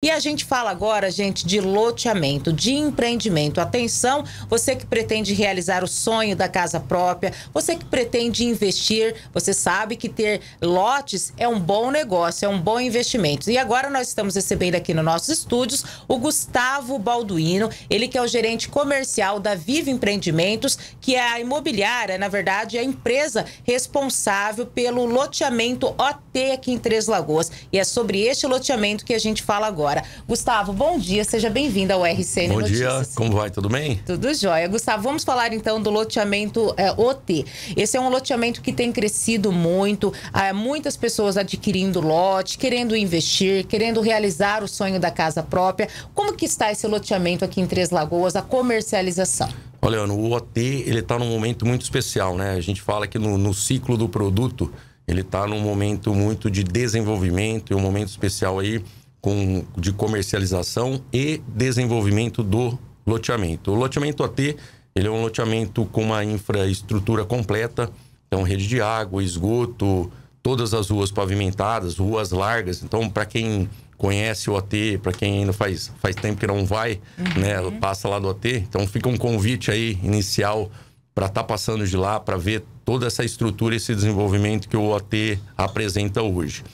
E a gente fala agora, gente, de loteamento, de empreendimento. Atenção, você que pretende realizar o sonho da casa própria, você que pretende investir, você sabe que ter lotes é um bom negócio, é um bom investimento. E agora nós estamos recebendo aqui nos nossos estúdios o Gustavo Balduino, ele que é o gerente comercial da Viva Empreendimentos, que é a imobiliária, na verdade, é a empresa responsável pelo loteamento OT aqui em Três Lagoas. E é sobre este loteamento que a gente fala agora agora. Gustavo, bom dia, seja bem-vindo ao RCN bom Notícias. Bom dia, como vai, tudo bem? Tudo jóia. Gustavo, vamos falar então do loteamento é, OT. Esse é um loteamento que tem crescido muito, é, muitas pessoas adquirindo lote, querendo investir, querendo realizar o sonho da casa própria. Como que está esse loteamento aqui em Três Lagoas, a comercialização? Olha, o OT ele está num momento muito especial, né? A gente fala que no, no ciclo do produto ele está num momento muito de desenvolvimento, um momento especial aí com, de comercialização e desenvolvimento do loteamento. O loteamento AT ele é um loteamento com uma infraestrutura completa, então rede de água, esgoto, todas as ruas pavimentadas, ruas largas. Então, para quem conhece o AT, para quem ainda faz, faz tempo que não vai, uhum. né, passa lá do AT. Então, fica um convite aí inicial para estar tá passando de lá, para ver toda essa estrutura, esse desenvolvimento que o AT apresenta hoje.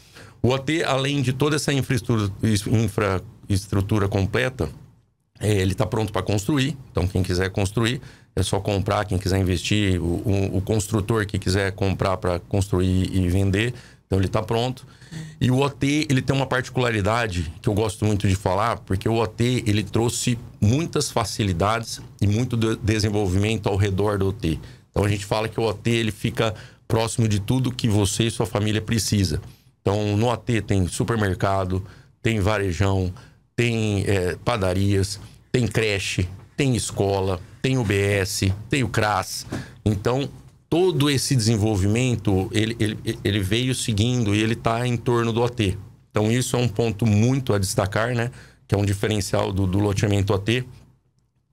O OT, além de toda essa infraestrutura, infraestrutura completa, é, ele está pronto para construir. Então, quem quiser construir, é só comprar. Quem quiser investir, o, o, o construtor que quiser comprar para construir e vender, então ele está pronto. E o OT, ele tem uma particularidade que eu gosto muito de falar, porque o OT, ele trouxe muitas facilidades e muito de desenvolvimento ao redor do OT. Então, a gente fala que o OT, ele fica próximo de tudo que você e sua família precisa. Então, no AT tem supermercado, tem varejão, tem é, padarias, tem creche, tem escola, tem UBS, tem o CRAS. Então, todo esse desenvolvimento, ele, ele, ele veio seguindo e ele está em torno do AT. Então, isso é um ponto muito a destacar, né? Que é um diferencial do, do loteamento AT.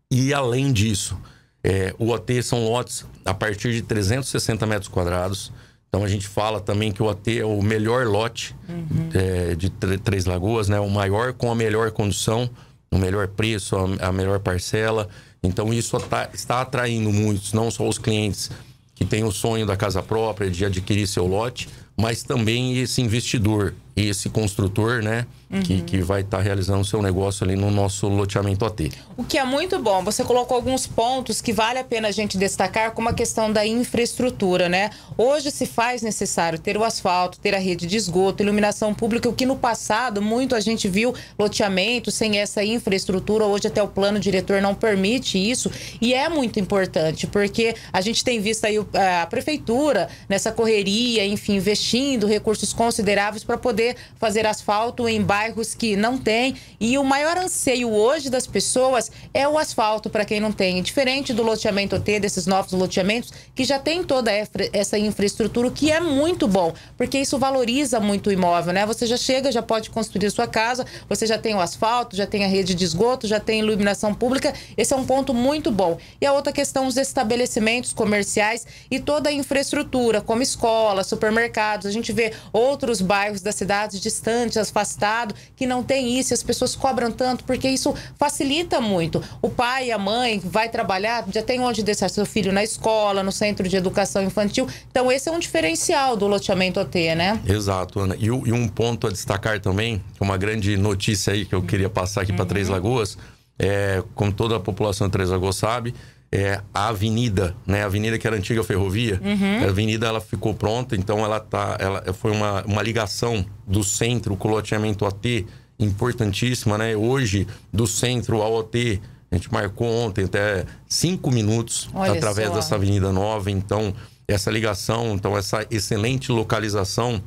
E, além disso, é, o AT são lotes a partir de 360 metros quadrados, então a gente fala também que o AT é o melhor lote uhum. é, de Três Lagoas, né? O maior com a melhor condição, o melhor preço, a, a melhor parcela. Então isso está atraindo muitos, não só os clientes que têm o sonho da casa própria, de adquirir seu lote, mas também esse investidor esse construtor, né? Uhum. Que, que vai estar tá realizando o seu negócio ali no nosso loteamento AT. O que é muito bom, você colocou alguns pontos que vale a pena a gente destacar, como a questão da infraestrutura, né? Hoje se faz necessário ter o asfalto, ter a rede de esgoto, iluminação pública, o que no passado muito a gente viu loteamento sem essa infraestrutura, hoje até o plano diretor não permite isso, e é muito importante, porque a gente tem visto aí a prefeitura nessa correria, enfim, investindo recursos consideráveis para poder poder fazer asfalto em bairros que não tem. E o maior anseio hoje das pessoas é o asfalto para quem não tem. Diferente do loteamento T, desses novos loteamentos, que já tem toda essa infraestrutura, o que é muito bom, porque isso valoriza muito o imóvel, né? Você já chega, já pode construir a sua casa, você já tem o asfalto, já tem a rede de esgoto, já tem iluminação pública. Esse é um ponto muito bom. E a outra questão, os estabelecimentos comerciais e toda a infraestrutura, como escola, supermercados. A gente vê outros bairros da cidade cidades distantes, afastado, que não tem isso, as pessoas cobram tanto, porque isso facilita muito. O pai, a mãe vai trabalhar, já tem onde deixar seu filho na escola, no centro de educação infantil. Então, esse é um diferencial do loteamento OT, né? Exato, Ana. E, e um ponto a destacar também, uma grande notícia aí que eu queria passar aqui uhum. para Três Lagoas, é, como toda a população de Três Lagoas sabe, é, a avenida, né? A avenida que era antiga ferrovia, uhum. a avenida ela ficou pronta, então ela tá, ela foi uma, uma ligação do centro com o loteamento OT importantíssima, né? Hoje do centro ao OT, a gente marcou ontem até cinco minutos Olha através só. dessa avenida nova, então essa ligação, então essa excelente localização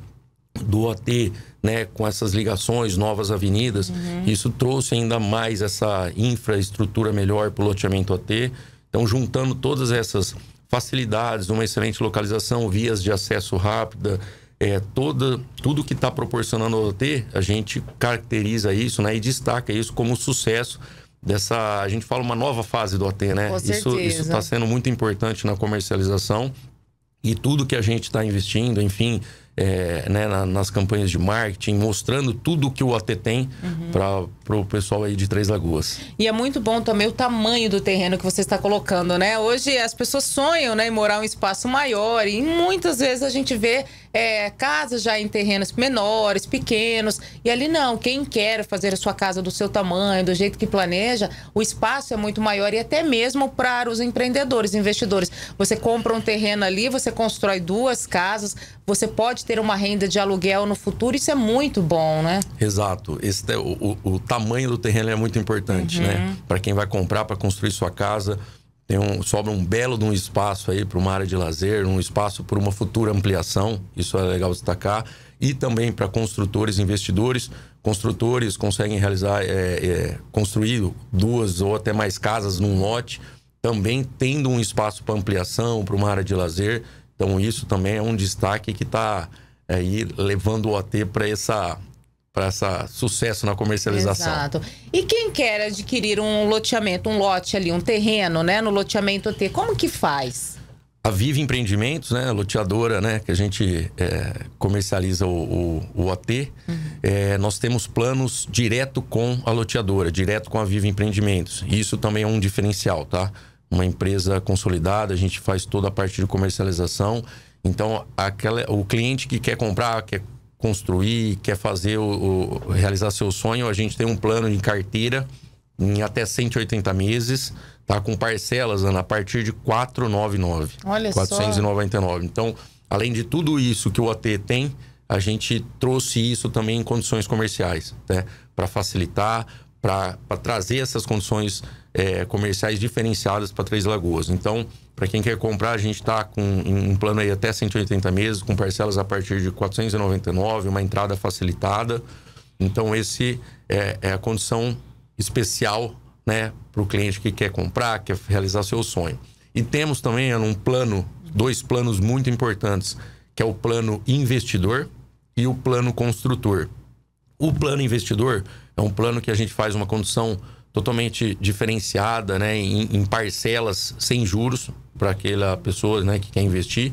do OT, né, com essas ligações, novas avenidas, uhum. isso trouxe ainda mais essa infraestrutura melhor para o loteamento OT. Então, juntando todas essas facilidades, uma excelente localização, vias de acesso rápida, é, toda, tudo que está proporcionando o OT, a gente caracteriza isso né, e destaca isso como sucesso dessa. A gente fala uma nova fase do OT, né? Com isso está sendo muito importante na comercialização e tudo que a gente está investindo, enfim, é, né, na, nas campanhas de marketing, mostrando tudo o que o OT tem uhum. para o pessoal aí de Três Lagoas. E é muito bom também o tamanho do terreno que você está colocando, né? Hoje as pessoas sonham né, em morar em um espaço maior e muitas vezes a gente vê é, casas já em terrenos menores, pequenos. E ali não, quem quer fazer a sua casa do seu tamanho, do jeito que planeja, o espaço é muito maior e até mesmo para os empreendedores, investidores. Você compra um terreno ali, você constrói duas casas, você pode ter uma renda de aluguel no futuro, isso é muito bom, né? Exato. Esse, o, o tamanho do terreno é muito importante, né? uhum. né? Para quem vai comprar, para construir sua casa. Tem um, sobra um belo de um espaço aí para uma área de lazer, um espaço para uma futura ampliação, isso é legal destacar, e também para construtores, investidores. Construtores conseguem realizar, é, é, construir duas ou até mais casas num lote, também tendo um espaço para ampliação, para uma área de lazer. Então, isso também é um destaque que está é, aí levando o OT para essa para essa sucesso na comercialização. Exato. E quem quer adquirir um loteamento, um lote ali, um terreno, né, no loteamento T, como que faz? A Vive Empreendimentos, né, loteadora, né, que a gente é, comercializa o, o, o OT, uhum. é, nós temos planos direto com a loteadora, direto com a Vive Empreendimentos. Isso também é um diferencial, tá? Uma empresa consolidada, a gente faz toda a parte de comercialização. Então, aquela, o cliente que quer comprar, quer construir, quer fazer o, o, realizar seu sonho, a gente tem um plano de carteira em até 180 meses, tá com parcelas Ana, a partir de 499. Olha 499. Só. Então, além de tudo isso que o at tem, a gente trouxe isso também em condições comerciais, né? Para facilitar, para trazer essas condições é, comerciais diferenciadas para Três Lagoas. Então, para quem quer comprar, a gente está com um plano aí até 180 meses, com parcelas a partir de 499, uma entrada facilitada. Então, esse é, é a condição especial né, para o cliente que quer comprar, quer realizar seu sonho. E temos também um plano, dois planos muito importantes, que é o plano investidor e o plano construtor. O plano investidor é um plano que a gente faz uma condição totalmente diferenciada, né, em, em parcelas sem juros para aquela pessoa, né, que quer investir.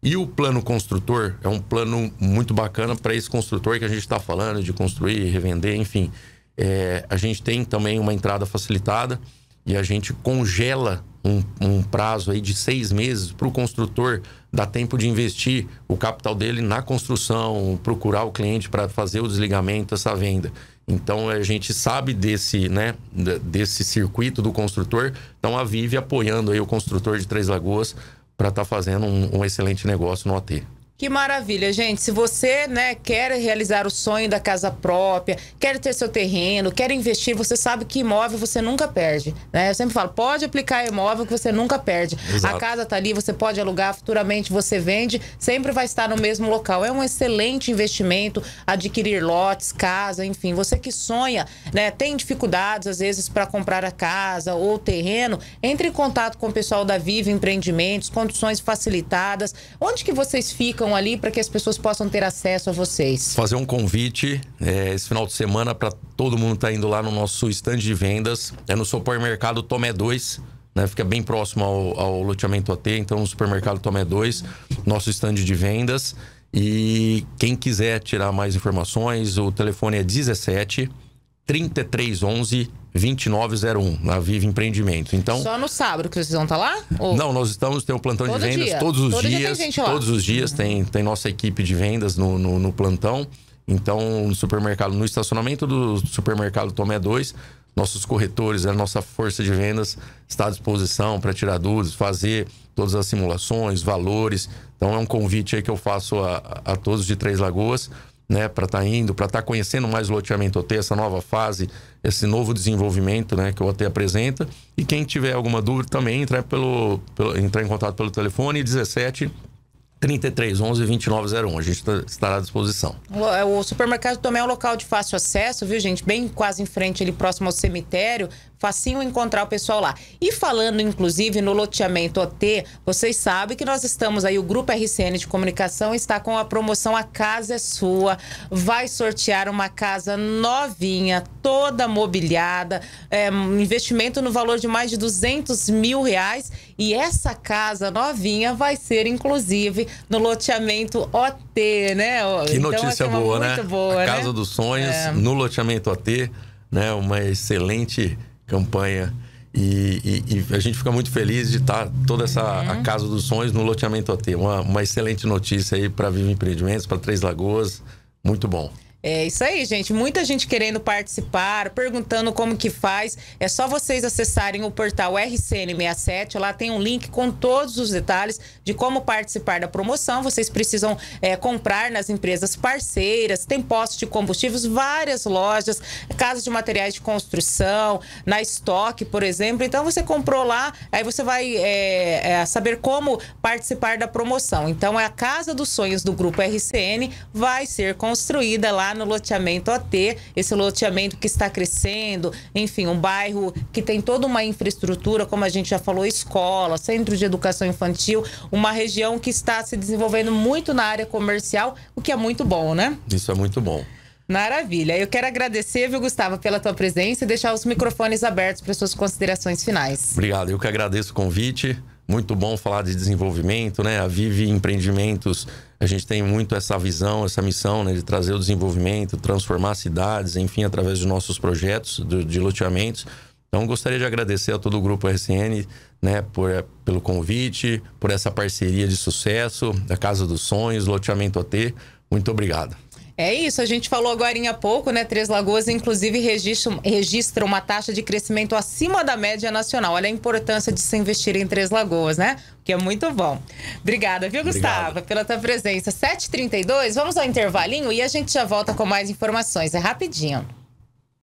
E o plano construtor é um plano muito bacana para esse construtor que a gente está falando de construir, revender, enfim. É, a gente tem também uma entrada facilitada e a gente congela um, um prazo aí de seis meses para o construtor dar tempo de investir o capital dele na construção, procurar o cliente para fazer o desligamento, essa venda. Então a gente sabe desse, né, desse circuito do construtor. Então a Vive apoiando aí o construtor de Três Lagoas para estar tá fazendo um, um excelente negócio no OT. Que maravilha, gente. Se você né, quer realizar o sonho da casa própria, quer ter seu terreno, quer investir, você sabe que imóvel você nunca perde. Né? Eu sempre falo, pode aplicar imóvel que você nunca perde. Exato. A casa tá ali, você pode alugar, futuramente você vende, sempre vai estar no mesmo local. É um excelente investimento adquirir lotes, casa, enfim. Você que sonha, né, tem dificuldades às vezes para comprar a casa ou terreno, entre em contato com o pessoal da Viva Empreendimentos, condições facilitadas. Onde que vocês ficam? colocam ali para que as pessoas possam ter acesso a vocês? Fazer um convite é, esse final de semana para todo mundo estar tá indo lá no nosso stand de vendas. É no supermercado Tomé 2. Né, fica bem próximo ao, ao loteamento AT, então no supermercado Tomé 2, nosso stand de vendas. E quem quiser tirar mais informações, o telefone é 17 3311 2901, na Viva Empreendimento. Então, Só no sábado que vocês vão estar tá lá? Ou... Não, nós estamos, tem um plantão Todo de vendas dia. todos os Todo dias. Dia todos os dias uhum. tem, tem nossa equipe de vendas no, no, no, plantão. Então, no supermercado, no estacionamento do supermercado Tomé 2, nossos corretores, a nossa força de vendas está à disposição para tirar dúvidas, fazer todas as simulações, valores. Então, é um convite aí que eu faço a, a todos de Três Lagoas né, para estar tá indo, para estar tá conhecendo mais o loteamento OT, essa nova fase, esse novo desenvolvimento né, que o OT apresenta. E quem tiver alguma dúvida também, entrar, pelo, pelo, entrar em contato pelo telefone 17 33 11 2901. A gente tá, estará à disposição. O, é, o supermercado também é um local de fácil acesso, viu, gente? Bem quase em frente, ali próximo ao cemitério facinho encontrar o pessoal lá. E falando, inclusive, no loteamento OT, vocês sabem que nós estamos aí, o Grupo RCN de Comunicação está com a promoção A Casa é Sua. Vai sortear uma casa novinha, toda mobiliada, é, investimento no valor de mais de 200 mil reais. E essa casa novinha vai ser, inclusive, no loteamento OT, né? Que então, assim, notícia boa, né? Muito boa, a né? Casa dos Sonhos, é. no loteamento OT, né? Uma excelente campanha. E, e, e, a gente fica muito feliz de estar toda essa uhum. a Casa dos Sonhos no loteamento AT. Uma, uma excelente notícia aí para Viva Empreendimentos, para Três Lagoas. Muito bom. É isso aí, gente. Muita gente querendo participar, perguntando como que faz. É só vocês acessarem o portal RCN67. Lá tem um link com todos os detalhes de como participar da promoção. Vocês precisam é, comprar nas empresas parceiras, tem postos de combustíveis, várias lojas, casas de materiais de construção, na estoque, por exemplo. Então você comprou lá, aí você vai é, é, saber como participar da promoção. Então é a Casa dos Sonhos do Grupo RCN vai ser construída lá no loteamento OT, esse loteamento que está crescendo, enfim, um bairro que tem toda uma infraestrutura, como a gente já falou, escola, centro de educação infantil, uma região que está se desenvolvendo muito na área comercial, o que é muito bom, né? Isso é muito bom. Maravilha. Eu quero agradecer, viu, Gustavo, pela tua presença e deixar os microfones abertos para suas considerações finais. Obrigado. Eu que agradeço o convite muito bom falar de desenvolvimento, né? A Vive Empreendimentos, a gente tem muito essa visão, essa missão, né? De trazer o desenvolvimento, transformar cidades, enfim, através dos nossos projetos de, de loteamentos. Então, gostaria de agradecer a todo o Grupo RCN, né? Por, eh, pelo convite, por essa parceria de sucesso, da Casa dos Sonhos, Loteamento OT. Muito obrigado. É isso, a gente falou agora há pouco, né? Três Lagoas, inclusive, registra, registra uma taxa de crescimento acima da média nacional. Olha a importância de se investir em Três Lagoas, né? Que é muito bom. Obrigada, viu, Gustavo, Obrigado. pela tua presença. 7h32, vamos ao intervalinho e a gente já volta com mais informações. É rapidinho.